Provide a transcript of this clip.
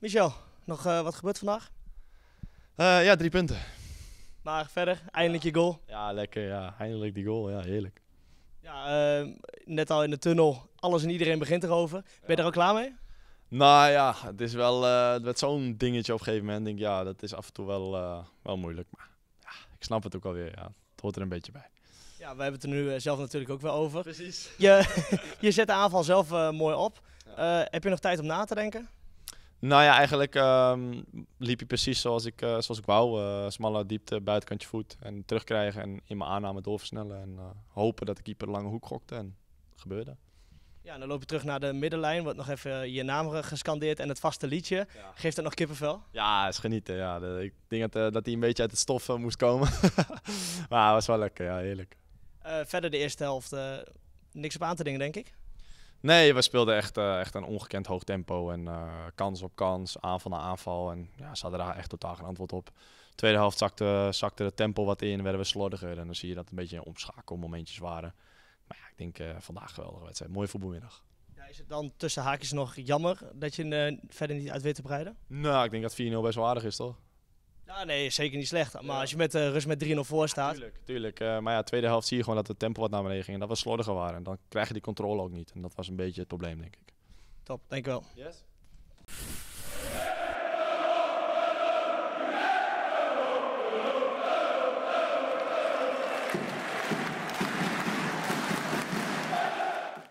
Michel, nog eh, wat gebeurt vandaag? Eh, ja, drie punten. Maar verder, eindelijk je goal. Ja, lekker. Ja. Eindelijk die goal. Ja, heerlijk. Ja, ehm, net al in de tunnel. Alles en iedereen begint erover. Ben je er al klaar mee? Nou ja, het is wel eh, het werd zo'n dingetje op een gegeven moment. Denk, ja, dat is af en toe wel, wel moeilijk. Maar ja, ik snap het ook alweer. Ja. Het hoort er een beetje bij. Ja, we hebben het er nu zelf natuurlijk ook wel over. Precies. Je, je zet de aanval zelf mooi op. heb je nog tijd om na te denken? Nou ja, eigenlijk ehm, liep hij precies zoals ik, eh, zoals ik wou. Eh, smalle diepte, buitenkantje voet. En terugkrijgen en in mijn aanname doorversnellen. En eh, hopen dat de keeper lange hoek gokte. En gebeurde. Ja, dan loop we terug naar de middenlijn. Wordt nog even je naam gescandeerd en het vaste liedje. Geeft dat nog kippenvel? Ja, is genieten. Ja. ik denk dat, dat hij een beetje uit het stof moest komen. maar het was wel lekker, ja, heerlijk. verder de eerste helft, niks op aan te dingen, denk ik? Nee, we speelden echt, eh, echt een ongekend hoog tempo. En uh, kans op kans, aanval na aanval. En ja, ze hadden daar echt totaal geen antwoord op. Tweede helft zakte, zakte het tempo wat in, werden we slordiger. En dan zie je dat een beetje omschakelmomentjes waren. Maar ja, ik denk uh, vandaag geweldige wedstrijd. Mooie voetbalmiddag. Ja, is het dan tussen haakjes nog jammer dat je verder niet uit weet te breiden? Nou, ik denk dat 4-0 best wel aardig is, toch? Nou, nee, zeker niet slecht. Maar als je met uh, rust met 3-0 voor staat. tuurlijk, tuurlijk. Eh, maar ja, tweede helft zie je gewoon dat het tempo wat naar beneden ging. En dat we slordiger waren. En dan krijg je die controle ook niet. En dat was een beetje het probleem, denk ik. Top, dankjewel. Yes.